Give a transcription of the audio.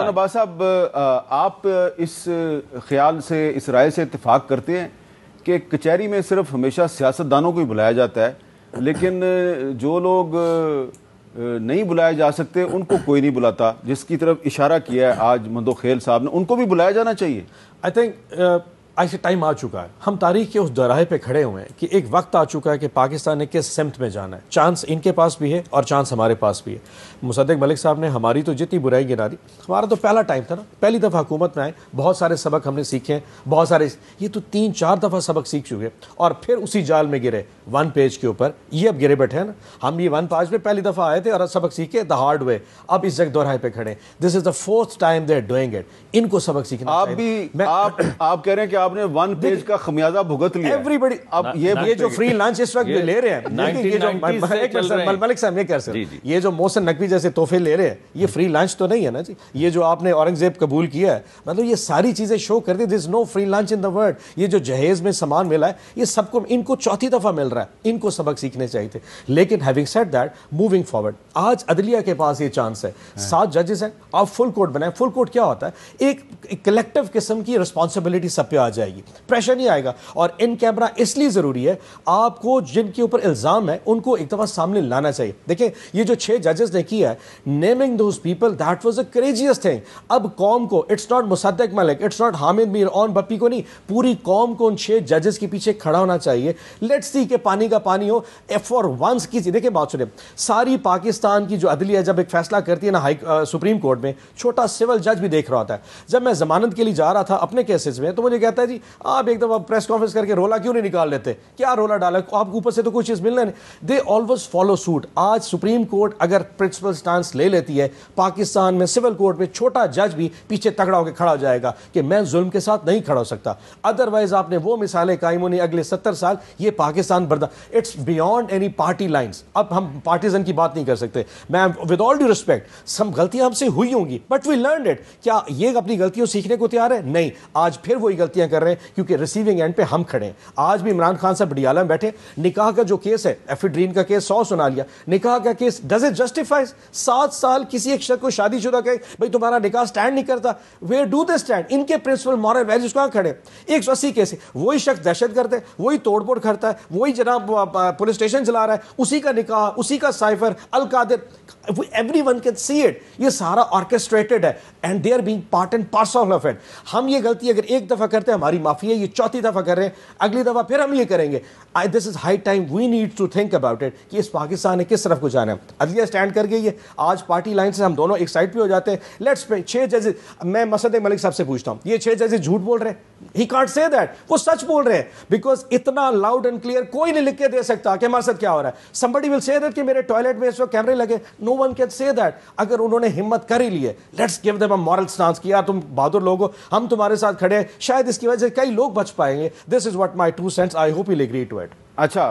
मौन अब्बास साहब आप इस ख्याल से इस राय से इतफाक़ करते हैं कि कचहरी में सिर्फ हमेशा सियासतदानों को ही बुलाया जाता है लेकिन जो लोग नहीं बुलाए जा सकते उनको कोई नहीं बुलाता जिसकी तरफ इशारा किया है आज मंदोखेल साहब ने उनको भी बुलाया जाना चाहिए आई थिंक ऐसे टाइम आ चुका है हम तारीख के उस दराहे पे खड़े हुए हैं कि एक वक्त आ चुका है कि पाकिस्तान ने किस सिमत में जाना है चांस इनके पास भी है और चांस हमारे पास भी है मुसदक मलिक साहब ने हमारी तो जितनी बुराई गिना दी हमारा तो पहला टाइम था ना पहली दफ़ा हुकूमत में आए बहुत सारे सबक हमने सीखे हैं बहुत सारे ये तो तीन चार दफ़ा सबक सीख चुके और फिर उसी जाल में गिरे वन पेज के ऊपर ये अब गिरे बैठे हैं ना हम ये वन पेज पे पहली दफ़ा आए थे और सबक सीखे द हार्ड वे अब इस जगह दोहराए पे खड़े this is the fourth time they doing it इनको सबक सीखना आप भी आप आप कह रहे हैं कि आप आपने वन पेज का खमियाजा भुगत लिया एवरीबडी अब ये ये जो फ्री लंच इस वक्त ले रहे हैं ये जो मलिक साहब ये कह सर ये जो मोहसन नकवी जैसे तोहफे ले रहे हैं ये फ्री लंच तो नहीं है ना जी ये जो आपने औरंगजेब कबूल किया है मतलब ये सारी चीज़ें शो कर दी this no free lunch in the world ये जो जहेज़ में सामान मिला है ये सबको इनको चौथी दफ़ा मिल रहा है इनको सबक सीखने चाहिए थे लेकिन having set that moving forward आज अदलिया के पास ये चांस है हाँ। सात जजेस हैं आप फुल कोर्ट बनाए फुल कोर्ट क्या होता है एक कलेक्टिव किस्म की रिस्पॉन्सिबिलिटी सब पे आ जाए जाएगी प्रेशर नहीं आएगा और इन कैमरा इसलिए ज़रूरी है आपको जिनके ऊपर इल्ज़ाम है उनको एक दफ़ा सामने लाना चाहिए देखें ये जो छह जजेस ने किया है naming those people that was a egregious thing अब कॉम को it's not Musadik Malik it's not Hamid Mir on बप्पी को नहीं पूरी कॉम को उन छह जजेस के पीछे खड़ा होना चाहिए लेट्स सी के पानी का पानी हो फॉर वंस की देखिए बात सुने सारी पाकिस्तान की जो अदलिया जब एक फैसला करती है ना हाई सुप्रीम कोर्ट में छोटा सिविल जज भी देख रहा होता है जब मैं जमानत के लिए जा रहा था अपने केसेस में तो मुझे कहता कहता है जी आप एक दफा प्रेस कॉन्फ्रेंस करके रोला क्यों नहीं निकाल लेते क्या रोला डाला आपको ऊपर से तो कुछ चीज़ मिलना नहीं दे ऑलवेज फॉलो सूट आज सुप्रीम कोर्ट अगर प्रिंसिपल स्टांस ले लेती है पाकिस्तान में सिविल कोर्ट में छोटा जज भी पीछे तगड़ा होकर खड़ा हो जाएगा कि मैं जुल्म के साथ नहीं खड़ा हो सकता अदरवाइज आपने वो मिसालें कायम होनी अगले सत्तर साल ये पाकिस्तान बर्दा it's beyond any party line अब हम पार्टीजन की बात नहीं कर सकते ma'am with all due respect सब गलतियां हमसे हुई होंगी बट वी लर्न इट क्या ये अपनी गलतियों सीखने को तैयार है नहीं आज फिर वही गलतियां कर रहे हैं क्योंकि रिसीविंग एंड पे हम खड़े हैं आज भी इमरान खान साहब डियाला में बैठे निकाह का जो केस है एफिड्रीन का केस सौ सुना लिया निकाह का केस डज इट जस्टिफाई सात साल किसी एक शख्स को शादी शुदा कहे भाई तुम्हारा निकाह स्टैंड नहीं करता वे डू द स्टैंड इनके प्रिंसिपल मॉरल वैल्यूज कहाँ खड़े एक सौ अस्सी केस वही शख्स दहशत करते हैं वही तोड़फोड़ करता है वही जनाब पुलिस स्टेशन चला रहा है उसी का निकाह उसी का cipher Al Qadir every one can see it ये सारा ऑर्केस्ट्रेटेड है and they are being part and parcel of it हम ये गलती अगर एक दफ़ा करते हैं हमारी माफ़ी है ये चौथी दफ़ा कर रहे हैं अगली दफ़ा फिर हम ये करेंगे I this is high time we need to think about it कि इस पाकिस्तान ने किस तरफ को जाना है अदलिया स्टैंड कर गई है आज पार्टी लाइन से हम दोनों एक साइड पर हो जाते हैं लेट्स पे छः जजेज मैं मसद मलिक साहब से पूछता हूँ ये छह जजेज झूठ बोल रहे हैं ही कॉन्ट से दैट वो सच बोल रहे हैं बिकॉज इतना लाउड एंड क्लियर कोई नहीं लिख के दे सकता कि हमारे साथ क्या हो रहा है समबडी विल से दैट कि मेरे टॉयलेट में इस वक्त कैमरे लगे no one can say that अगर उन्होंने हिम्मत कर ही ली है let's give them moral stance किया तुम बहादुर लोग हम तुम्हारे साथ खड़े हैं शायद इसकी वजह से कई लोग बच पाएंगे this is what my two cents I hope you agree to it अच्छा